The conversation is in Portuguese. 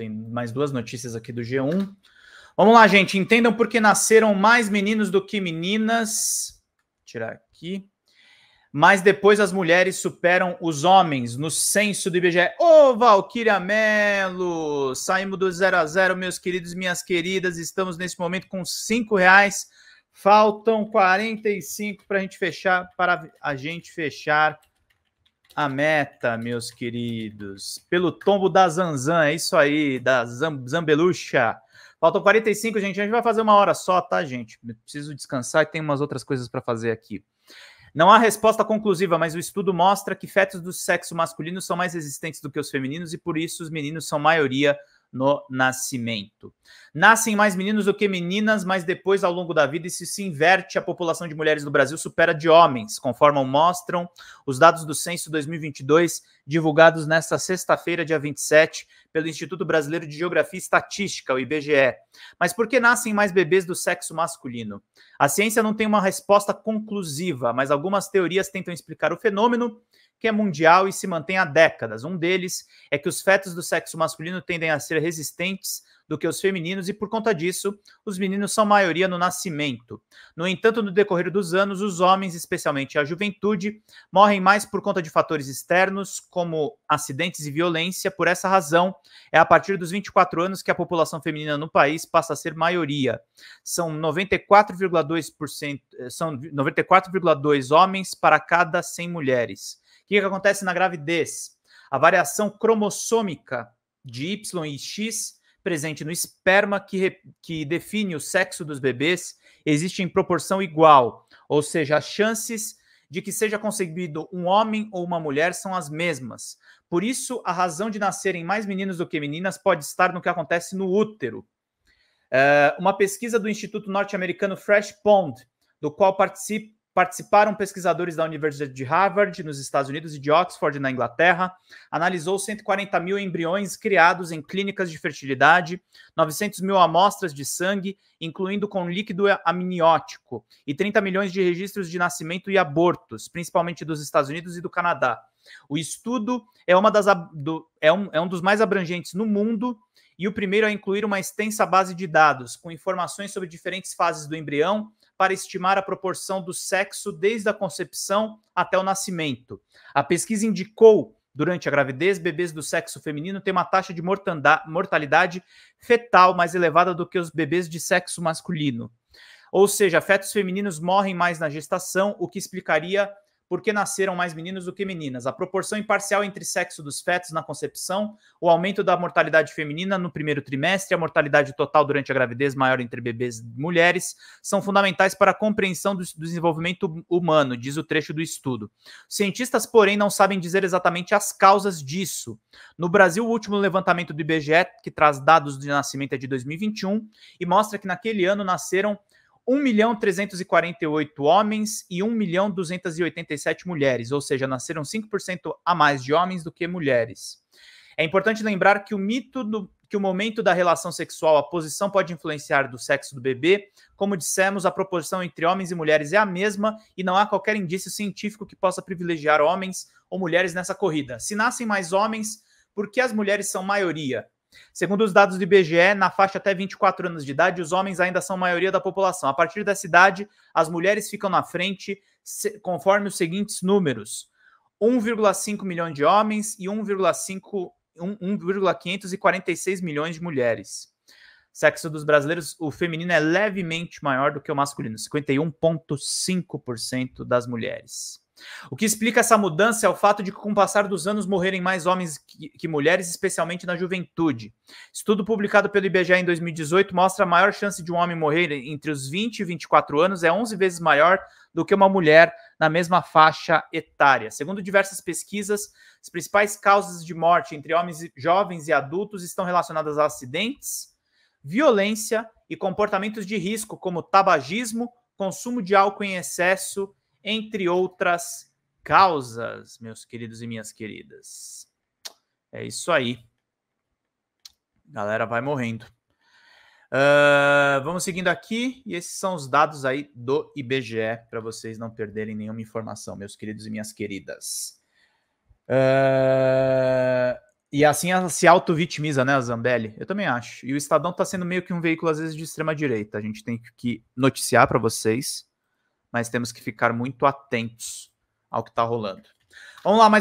Tem mais duas notícias aqui do G1. Vamos lá, gente. Entendam por que nasceram mais meninos do que meninas. Vou tirar aqui. Mas depois as mulheres superam os homens no censo do IBGE. Ô, Valquíria Melo! Saímos do 0 a 0 meus queridos, minhas queridas. Estamos nesse momento com cinco reais. Faltam 45 para a gente fechar, para a gente fechar a meta, meus queridos. Pelo tombo da Zanzan, é isso aí, da Zambelucha. Faltam 45, gente. A gente vai fazer uma hora só, tá, gente? preciso descansar e tem umas outras coisas para fazer aqui. Não há resposta conclusiva, mas o estudo mostra que fetos do sexo masculino são mais resistentes do que os femininos e por isso os meninos são maioria no nascimento. Nascem mais meninos do que meninas, mas depois, ao longo da vida, isso se inverte. A população de mulheres do Brasil supera de homens, conforme mostram os dados do Censo 2022, divulgados nesta sexta-feira, dia 27, pelo Instituto Brasileiro de Geografia e Estatística, o IBGE. Mas por que nascem mais bebês do sexo masculino? A ciência não tem uma resposta conclusiva, mas algumas teorias tentam explicar o fenômeno que é mundial e se mantém há décadas. Um deles é que os fetos do sexo masculino tendem a ser resistentes do que os femininos e, por conta disso, os meninos são maioria no nascimento. No entanto, no decorrer dos anos, os homens, especialmente a juventude, morrem mais por conta de fatores externos, como acidentes e violência. Por essa razão, é a partir dos 24 anos que a população feminina no país passa a ser maioria. São 94,2% eh, são 94,2 homens para cada 100 mulheres. O que acontece na gravidez? A variação cromossômica de Y e X presente no esperma que, re, que define o sexo dos bebês existe em proporção igual, ou seja, as chances de que seja concebido um homem ou uma mulher são as mesmas. Por isso, a razão de nascerem mais meninos do que meninas pode estar no que acontece no útero. Eh, uma pesquisa do Instituto Norte-Americano Fresh Pond, do qual participa Participaram pesquisadores da Universidade de Harvard, nos Estados Unidos, e de Oxford, na Inglaterra. Analisou 140 mil embriões criados em clínicas de fertilidade, 900 mil amostras de sangue, incluindo com líquido amniótico, e 30 milhões de registros de nascimento e abortos, principalmente dos Estados Unidos e do Canadá. O estudo é, uma das, do, é, um, é um dos mais abrangentes no mundo e o primeiro a incluir uma extensa base de dados com informações sobre diferentes fases do embrião para estimar a proporção do sexo desde a concepção até o nascimento. A pesquisa indicou Durante a gravidez, bebês do sexo feminino têm uma taxa de mortalidade fetal mais elevada do que os bebês de sexo masculino. Ou seja, fetos femininos morrem mais na gestação, o que explicaria porque nasceram mais meninos do que meninas, a proporção imparcial entre sexo dos fetos na concepção, o aumento da mortalidade feminina no primeiro trimestre, a mortalidade total durante a gravidez maior entre bebês e mulheres, são fundamentais para a compreensão do desenvolvimento humano, diz o trecho do estudo. Cientistas, porém, não sabem dizer exatamente as causas disso. No Brasil, o último levantamento do IBGE, que traz dados de nascimento é de 2021, e mostra que naquele ano nasceram 1 milhão 348 homens e 1 milhão 287 mulheres, ou seja, nasceram 5% a mais de homens do que mulheres. É importante lembrar que o mito do, que o momento da relação sexual, a posição pode influenciar do sexo do bebê. Como dissemos, a proporção entre homens e mulheres é a mesma e não há qualquer indício científico que possa privilegiar homens ou mulheres nessa corrida. Se nascem mais homens, por que as mulheres são maioria? Segundo os dados do IBGE, na faixa até 24 anos de idade, os homens ainda são maioria da população. A partir dessa idade, as mulheres ficam na frente conforme os seguintes números: 1,5 milhão de homens e 1,546 milhões de mulheres. Sexo dos brasileiros, o feminino é levemente maior do que o masculino, 51,5% das mulheres. O que explica essa mudança é o fato de que, com o passar dos anos, morrerem mais homens que, mulheres, especialmente na juventude. Estudo publicado pelo IBGE em 2018 mostra a maior chance de um homem morrer entre os 20 e 24 anos é 11 vezes maior do que uma mulher na mesma faixa etária. Segundo diversas pesquisas, as principais causas de morte entre homens jovens e adultos estão relacionadas a acidentes, violência e comportamentos de risco, como tabagismo, consumo de álcool em excesso entre outras causas, meus queridos e minhas queridas. É isso aí. A galera vai morrendo. Uh, vamos seguindo aqui, e esses são os dados aí do IBGE, para vocês não perderem nenhuma informação, meus queridos e minhas queridas. Uh, e assim ela se auto-vitimiza, né, a Zambelli? Eu também acho. E o Estadão está sendo meio que um veículo, às vezes, de extrema-direita. A gente tem que noticiar para vocês mas temos que ficar muito atentos ao que está rolando. Vamos lá, mais